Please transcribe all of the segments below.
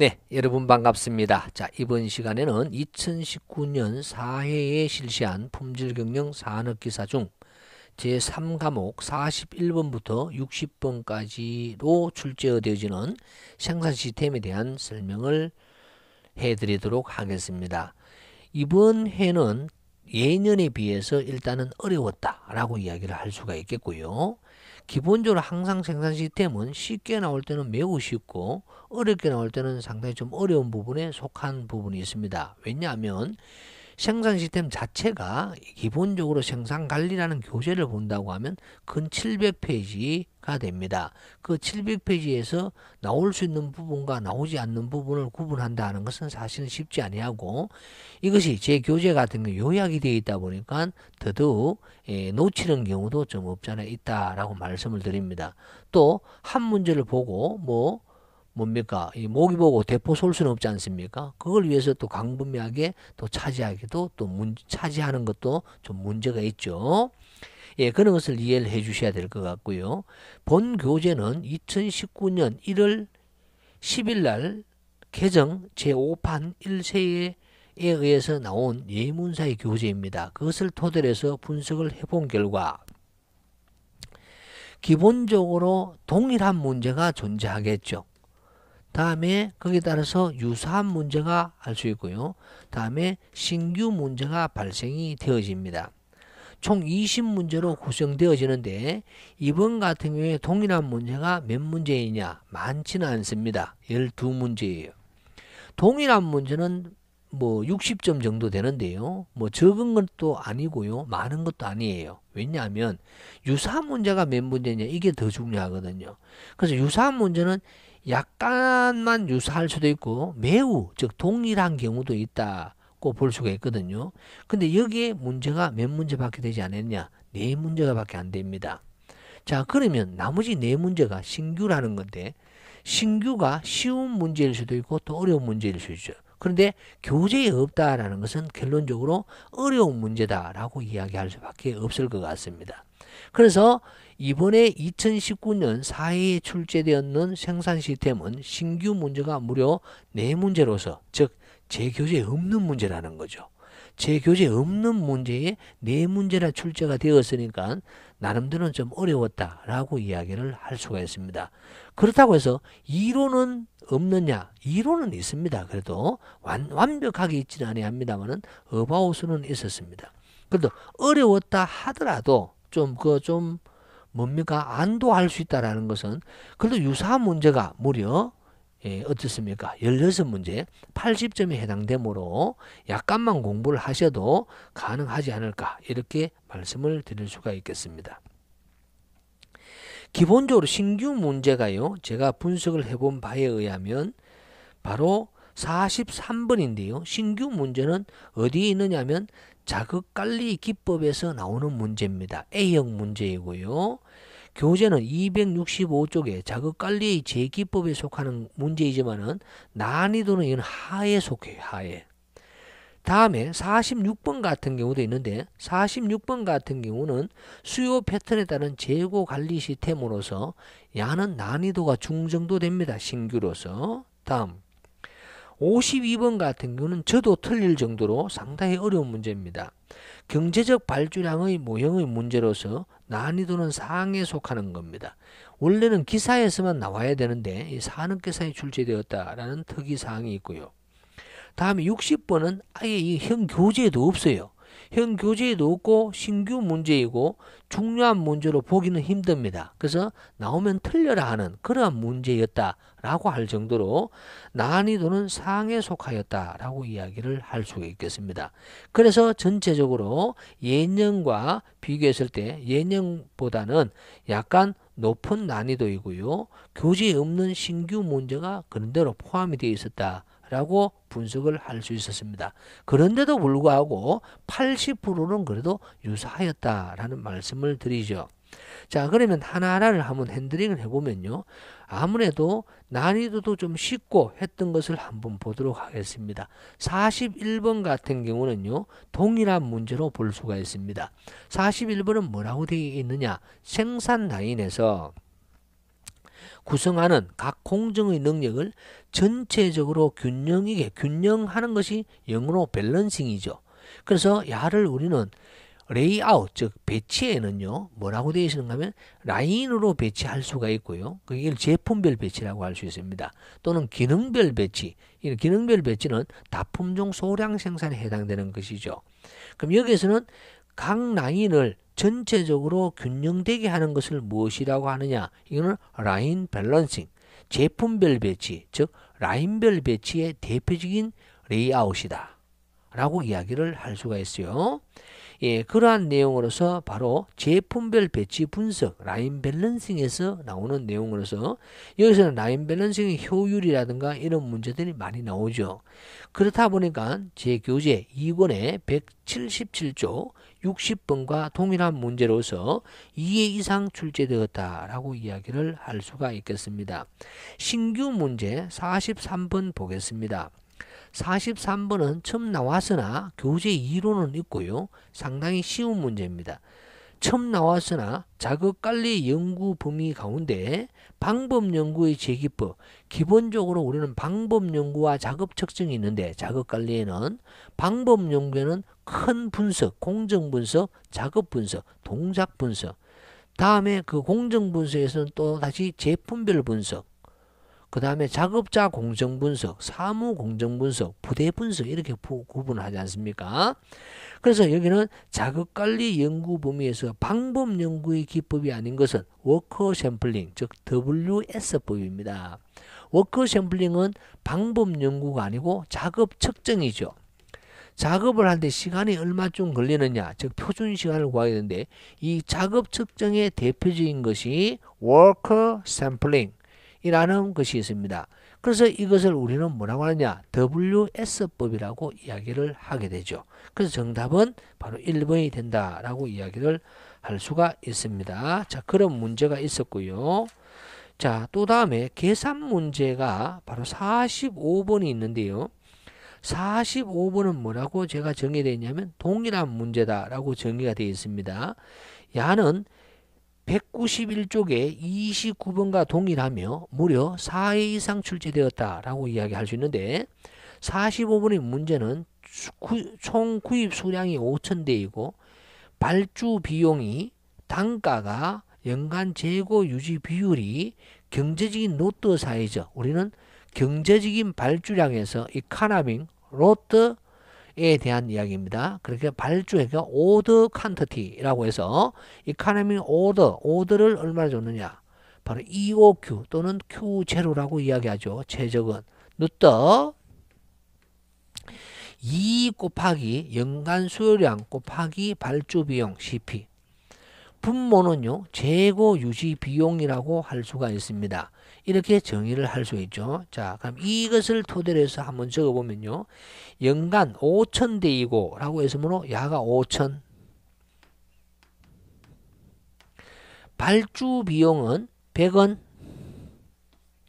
네, 여러분 반갑습니다. 자, 이번 시간에는 2019년 4회에 실시한 품질경영 산업기사 중 제3과목 41번부터 60번까지로 출제되어지는 생산 시스템에 대한 설명을 해드리도록 하겠습니다. 이번 해는 예년에 비해서 일단은 어려웠다라고 이야기를 할 수가 있겠고요. 기본적으로 항상 생산 시스템은 쉽게 나올 때는 매우 쉽고 어렵게 나올 때는 상당히 좀 어려운 부분에 속한 부분이 있습니다. 왜냐하면 생산 시스템 자체가 기본적으로 생산 관리라는 교재를 본다고 하면 근 700페이지가 됩니다. 그 700페이지에서 나올 수 있는 부분과 나오지 않는 부분을 구분한다는 것은 사실은 쉽지 아니하고 이것이 제 교재 같은 게 요약이 되어 있다 보니까 더더욱 예, 놓치는 경우도 좀 없잖아 있다라고 말씀을 드립니다. 또 한 문제를 보고 뭐 뭡니까? 이 모기보고 대포 쏠 수는 없지 않습니까? 그걸 위해서 또 광범위하게 또 차지하기도 또 문, 차지하는 것도 좀 문제가 있죠. 예, 그런 것을 이해를 해 주셔야 될 것 같고요. 본 교재는 2019년 1월 10일 날 개정 제5판 1세에 의해서 나온 예문사의 교재입니다. 그것을 토대로 해서 분석을 해본 결과 기본적으로 동일한 문제가 존재하겠죠. 다음에 거기에 따라서 유사한 문제가 알 수 있고요. 다음에 신규 문제가 발생이 되어집니다. 총 20문제로 구성되어지는데 이번 같은 경우에 동일한 문제가 몇 문제이냐 많지는 않습니다. 12문제예요. 동일한 문제는 뭐 60점 정도 되는데요. 뭐 적은 것도 아니고요. 많은 것도 아니에요. 왜냐하면 유사 문제가 몇 문제냐 이게 더 중요하거든요. 그래서 유사 문제는 약간만 유사할 수도 있고 매우 즉 동일한 경우도 있다고 볼 수가 있거든요. 근데 여기에 문제가 몇 문제밖에 되지 않았냐? 네 문제가밖에 안 됩니다. 자 그러면 나머지 네 문제가 신규라는 건데 신규가 쉬운 문제일 수도 있고 또 어려운 문제일 수도 있죠. 그런데 교재에 없다라는 것은 결론적으로 어려운 문제다라고 이야기할 수밖에 없을 것 같습니다. 그래서 이번에 2019년 4회에 출제되었는 생산 시스템은 신규 문제가 무려 4문제로서 즉재교재 없는 문제라는 거죠. 재교재 없는 문제에 4문제나 출제가 되었으니까 나름대로는 좀 어려웠다라고 이야기를 할 수가 있습니다. 그렇다고 해서 이론은 없느냐? 이론은 있습니다. 그래도 완, 완벽하게 있지는 아니합니다만은 어바웃은 있었습니다. 그래도 어려웠다 하더라도 좀 그좀 그좀 뭡니까? 안도할 수 있다라는 것은 그래도 유사한 문제가 무려 예, 어떻습니까? 16문제 80점에 해당되므로 약간만 공부를 하셔도 가능하지 않을까 이렇게 말씀을 드릴 수가 있겠습니다. 기본적으로 신규 문제가요. 제가 분석을 해본 바에 의하면 바로 43번인데요. 신규 문제는 어디에 있느냐 면 자극관리 기법에서 나오는 문제입니다. A형 문제이고요. 교재는 265쪽에 자극관리의 제기법에 속하는 문제이지만은 난이도는 이건 하에 속해요. 하에. 다음에 46번 같은 경우도 있는데 46번 같은 경우는 수요 패턴에 따른 재고 관리 시스템으로서 야는 난이도가 중정도 됩니다. 신규로서. 다음 52번 같은 경우는 저도 틀릴 정도로 상당히 어려운 문제입니다. 경제적 발주량의 모형의 문제로서 난이도는 상에 속하는 겁니다. 원래는 기사에서만 나와야 되는데 이 산업기사에 출제되었다라는 특이사항이 있고요. 다음에 60번은 아예 이현 교재에도 없어요. 현 교재에도 없고 신규 문제이고 중요한 문제로 보기는 힘듭니다. 그래서 나오면 틀려라 하는 그러한 문제였다라고 할 정도로 난이도는 상에 속하였다라고 이야기를 할수가 있겠습니다. 그래서 전체적으로 예년과 비교했을 때 예년보다는 약간 높은 난이도이고요. 교재에 없는 신규 문제가 그런대로 포함이 되어 있었다. 라고 분석을 할 수 있었습니다. 그런데도 불구하고 80%는 그래도 유사하였다라는 말씀을 드리죠. 자 그러면 하나하나를 한번 핸드링을 해보면요. 아무래도 난이도도 좀 쉽고 했던 것을 한번 보도록 하겠습니다. 41번 같은 경우는요. 동일한 문제로 볼 수가 있습니다. 41번은 뭐라고 되어 있느냐. 생산 라인에서 구성하는 각 공정의 능력을 전체적으로 균형있게 균형하는 것이 영어로 밸런싱이죠. 그래서 야를 우리는 레이아웃 즉 배치에는요 뭐라고 되어 있는가 하면 라인으로 배치할 수가 있고요 그게 제품별 배치라고 할 수 있습니다 또는 기능별 배치 이 기능별 배치는 다품종 소량 생산에 해당되는 것이죠 그럼 여기에서는 각 라인을 전체적으로 균형되게 하는 것을 무엇이라고 하느냐? 이거는 라인 밸런싱, 제품별 배치, 즉 라인별 배치의 대표적인 레이아웃이다. 라고 이야기를 할 수가 있어요. 예, 그러한 내용으로서 바로 제품별 배치 분석, 라인 밸런싱에서 나오는 내용으로서 여기서는 라인 밸런싱의 효율이라든가 이런 문제들이 많이 나오죠. 그렇다 보니까 제 교재 2권에 177조 60번과 동일한 문제로서 2회 이상 출제되었다라고 이야기를 할 수가 있겠습니다. 신규 문제 43번 보겠습니다. 43번은 처음 나왔으나 교재 2로는 있고요. 상당히 쉬운 문제입니다. 처음 나왔으나 자극관리 연구 범위 가운데 방법연구의 제기법 기본적으로 우리는 방법연구와 작업측정이 있는데 자극관리에는 방법연구에는 큰 분석, 공정 분석, 작업 분석, 동작 분석. 다음에 그 공정 분석에서는 또 다시 제품별 분석. 그 다음에 작업자 공정 분석, 사무 공정 분석, 부대 분석 이렇게 구분하지 않습니까? 그래서 여기는 자극 관리 연구 범위에서 방법 연구의 기법이 아닌 것은 워커 샘플링, 즉 WS법입니다. 워커 샘플링은 방법 연구가 아니고 작업 측정이죠. 작업을 하는데 시간이 얼마쯤 걸리느냐 즉 표준 시간을 구하게 되는데 이 작업 측정의 대표적인 것이 워 o 샘플링 이라는 것이 있습니다. 그래서 이것을 우리는 뭐라고 하느냐 WS법이라고 이야기를 하게 되죠. 그래서 정답은 바로 1번이 된다라고 이야기를 할 수가 있습니다. 자 그런 문제가 있었고요. 자 또 다음에 계산 문제가 바로 45번이 있는데요. 45번은 뭐라고 제가 정의되어 있냐면 동일한 문제다라고 정의가 되어 있습니다. 야는 191쪽에 29번과 동일하며 무려 4회 이상 출제되었다라고 이야기할 수 있는데 45번의 문제는 총 구입 수량이 5천대이고 발주 비용이 단가가 연간 재고 유지 비율이 경제적인 노트 사이즈 우리는 경제적인 발주량에서 이 카나밍 로트에 대한 이야기입니다. 그렇게 발주액가 오더 칸터티라고 해서 이 카나밍 오더, 오더를 얼마나 줬느냐. 바로 EOQ 또는 Q0라고 이야기하죠. 최적은. 누떠 이 곱하기 연간 수요량 곱하기 발주 비용 CP 분모는요 재고 유지 비용이라고 할 수가 있습니다. 이렇게 정의를 할 수 있죠. 자, 그럼 이것을 토대로 해서 한번 적어보면요. 연간 5천 대이고 라고 했으므로 야가 5천 발주 비용은 100원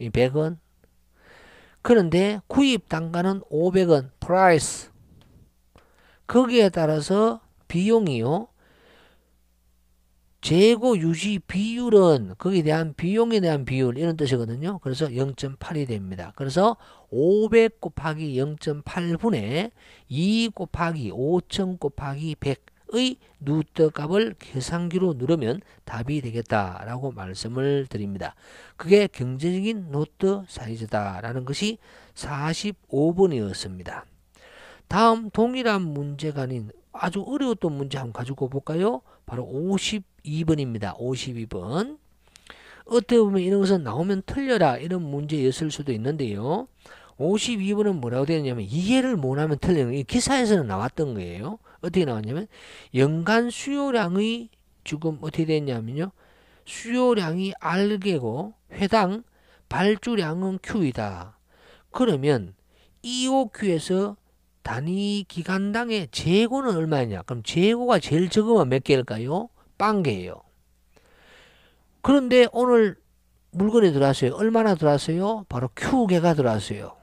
100원 그런데 구입 단가는 500원 프라이스 거기에 따라서 비용이요 재고 유지 비율은 거기에 대한 비용에 대한 비율 이런 뜻이거든요. 그래서 0.8이 됩니다. 그래서 500 곱하기 0.8분의 2 곱하기 5000 곱하기 100의 누트 값을 계산기로 누르면 답이 되겠다라고 말씀을 드립니다. 그게 경제적인 노트 사이즈다라는 것이 4 5분이었습니다 다음 동일한 문제가 아닌 아주 어려웠던 문제 한번 가지고 볼까요? 바로 52번입니다. 52번. 어떻게 보면 이런 것은 나오면 틀려라 이런 문제였을 수도 있는데요. 52번은 뭐라고 되었냐면 이해를 못하면 틀리는 이 기사에서는 나왔던 거예요. 어떻게 나왔냐면 연간 수요량의 지금 어떻게 됐냐면요. 수요량이 알개고 회당 발주량은 Q이다. 그러면 EOQ에서 단위 기간당의 재고는 얼마냐? 그럼 재고가 제일 적으면 몇 개일까요? 빵 개예요. 그런데 오늘 물건이 들어왔어요. 얼마나 들어왔어요? 바로 Q개가 들어왔어요.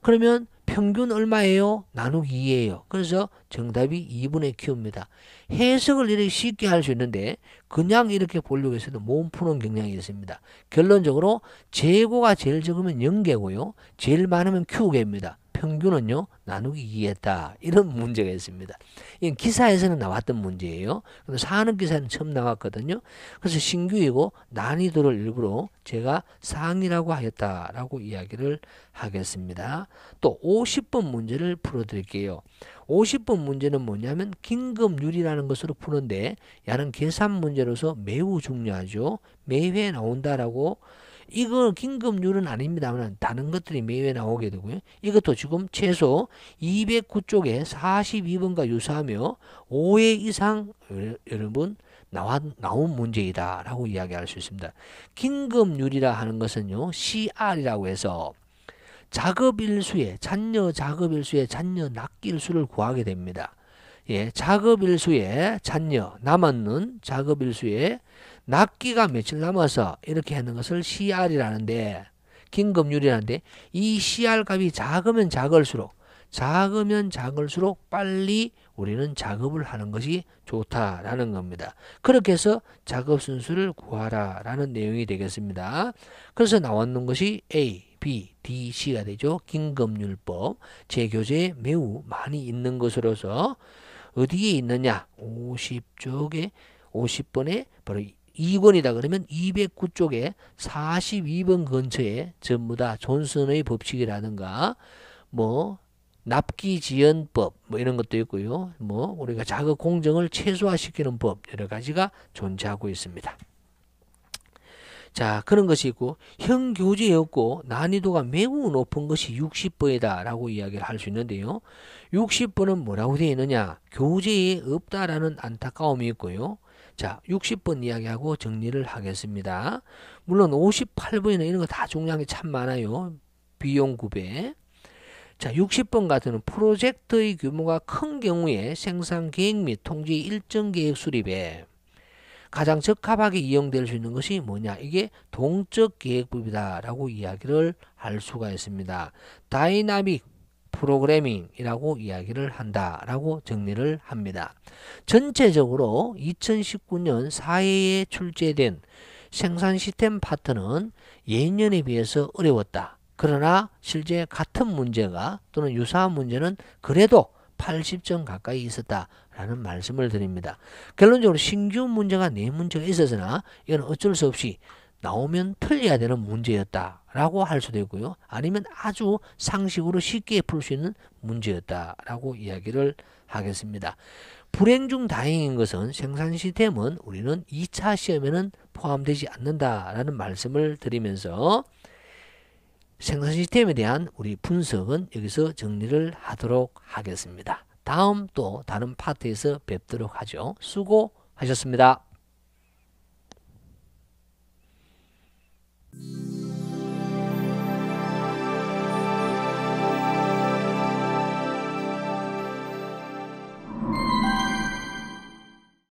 그러면 평균 얼마예요? 나누기 2예요. 그래서 정답이 2분의 Q입니다. 해석을 이렇게 쉽게 할 수 있는데 그냥 이렇게 보려고 해서도 몸 푸는 경향이 있습니다. 결론적으로 재고가 제일 적으면 0개고요. 제일 많으면 Q개입니다. 평균은요 나누기 2했다 이런 문제가 있습니다. 이 기사에서는 나왔던 문제예요. 근데 사는 기사는 처음 나왔거든요. 그래서 신규이고 난이도를 일부러 제가 상이라고 하였다라고 이야기를 하겠습니다. 또 50번 문제를 풀어드릴게요. 50번 문제는 뭐냐면 긴급률이라는 것으로 푸는데 야는 계산 문제로서 매우 중요하죠. 매회 나온다라고 이거 긴급률은 아닙니다만 다른 것들이 매매 나오게 되고요. 이것도 지금 최소 209쪽에 42번과 유사하며 5회 이상 여러분 나와, 나온 문제이다 라고 이야기할 수 있습니다. 긴급률이라 하는 것은요. CR이라고 해서 작업일수에 잔여 작업일수에 잔여 낚일수를 구하게 됩니다. 예, 작업일수에 잔여 남았는 작업일수에 납기가 며칠 남아서 이렇게 하는 것을 CR이라는데 긴급률이라는데 이 CR 값이 작으면 작을수록 작으면 작을수록 빨리 우리는 작업을 하는 것이 좋다라는 겁니다. 그렇게 해서 작업 순수를 구하라라는 내용이 되겠습니다. 그래서 나왔는 것이 A, B, D, C가 되죠. 긴급률법 제 교재에 매우 많이 있는 것으로서 어디에 있느냐? 50쪽에 50번에 바로 2권이다 그러면 209쪽에 42번 근처에 전부 다 존슨의 법칙이라든가 뭐 납기지연법 뭐 이런 것도 있고요. 뭐 우리가 자극 공정을 최소화시키는 법 여러 가지가 존재하고 있습니다. 자 그런 것이 있고 형교재였고 난이도가 매우 높은 것이 60번이다 라고 이야기를 할 수 있는데요. 60번은 뭐라고 되어 있느냐 교재에 없다라는 안타까움이 있고요. 자 60번 이야기하고 정리를 하겠습니다. 물론 58번이나 이런 거 다 중요한 게 참 많아요. 비용 구배 자, 60번 같은 프로젝트의 규모가 큰 경우에 생산 계획 및 통지 일정 계획 수립에 가장 적합하게 이용될 수 있는 것이 뭐냐 이게 동적 계획법이다 라고 이야기를 할 수가 있습니다 다이나믹 프로그래밍이라고 이야기를 한다 라고 정리를 합니다 전체적으로 2019년 사회에 출제된 생산 시스템 파트는 예년에 비해서 어려웠다 그러나 실제 같은 문제가 또는 유사한 문제는 그래도 80점 가까이 있었다 라는 말씀을 드립니다. 결론적으로 신규 문제가 네 문제가 있었으나 이건 어쩔 수 없이 나오면 풀려야 되는 문제였다라고 할 수도 있고요. 아니면 아주 상식으로 쉽게 풀 수 있는 문제였다라고 이야기를 하겠습니다. 불행 중 다행인 것은 생산 시스템은 우리는 2차 시험에는 포함되지 않는다라는 말씀을 드리면서 생산 시스템에 대한 우리 분석은 여기서 정리를 하도록 하겠습니다. 다음 또 다른 파트에서 뵙도록 하죠. 수고하셨습니다.